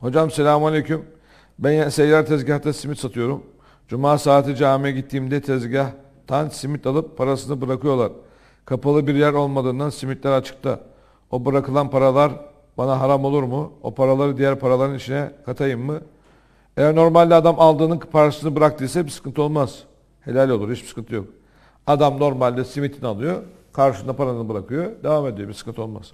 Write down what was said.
Hocam selamun aleyküm. Ben seyyar tezgahta simit satıyorum. Cuma saati camiye gittiğimde tezgahtan simit alıp parasını bırakıyorlar. Kapalı bir yer olmadığından simitler açıkta. O bırakılan paralar bana haram olur mu? O paraları diğer paraların içine katayım mı? Eğer normalde adam aldığının parasını bıraktıysa bir sıkıntı olmaz. Helal olur, hiç sıkıntı yok. Adam normalde simitini alıyor, karşında paranı bırakıyor, devam ediyor, bir sıkıntı olmaz.